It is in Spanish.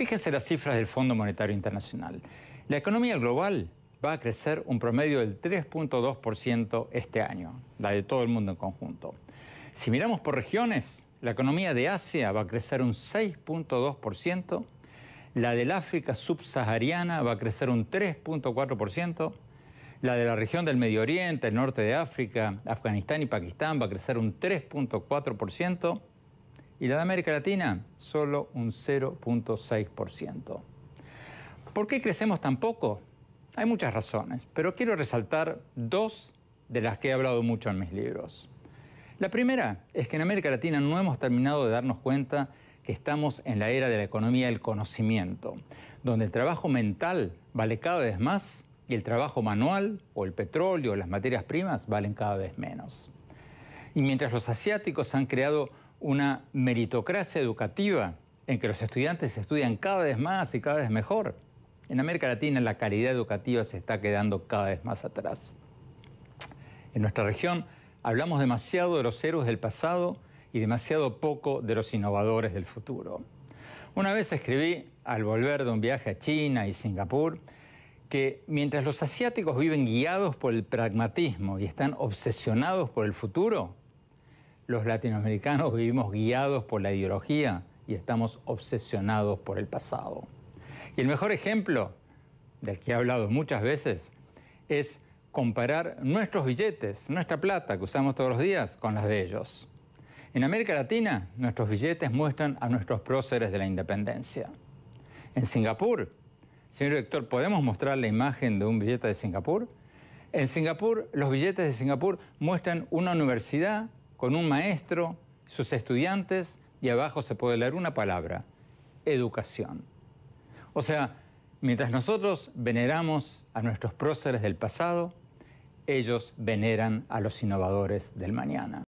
Fíjense las cifras del Fondo Monetario Internacional. La economía global va a crecer un promedio del 3.2% este año, la de todo el mundo en conjunto. Si miramos por regiones, la economía de Asia va a crecer un 6.2%, la del África subsahariana va a crecer un 3.4%, la de la región del Medio Oriente, el norte de África, Afganistán y Pakistán va a crecer un 3.4%, y la de América Latina solo un 0.6%. ¿Por qué crecemos tan poco? Hay muchas razones, pero quiero resaltar dos de las que he hablado mucho en mis libros. La primera es que en América Latina no hemos terminado de darnos cuenta que estamos en la era de la economía del conocimiento, donde el trabajo mental vale cada vez más y el trabajo manual o el petróleo o las materias primas valen cada vez menos. Y mientras los asiáticos han creado una meritocracia educativa en que los estudiantes estudian cada vez más y cada vez mejor. En América Latina la calidad educativa se está quedando cada vez más atrás. En nuestra región hablamos demasiado de los héroes del pasado y demasiado poco de los innovadores del futuro. Una vez escribí, al volver de un viaje a China y Singapur, que mientras los asiáticos viven guiados por el pragmatismo y están obsesionados por el futuro, los latinoamericanos vivimos guiados por la ideología y estamos obsesionados por el pasado. Y el mejor ejemplo, del que he hablado muchas veces, es comparar nuestros billetes, nuestra plata que usamos todos los días, con las de ellos. En América Latina, nuestros billetes muestran a nuestros próceres de la independencia. En Singapur, señor director, ¿podemos mostrar la imagen de un billete de Singapur? En Singapur, los billetes de Singapur muestran una universidad con un maestro, sus estudiantes, y abajo se puede leer una palabra, educación. O sea, mientras nosotros veneramos a nuestros próceres del pasado, ellos veneran a los innovadores del mañana.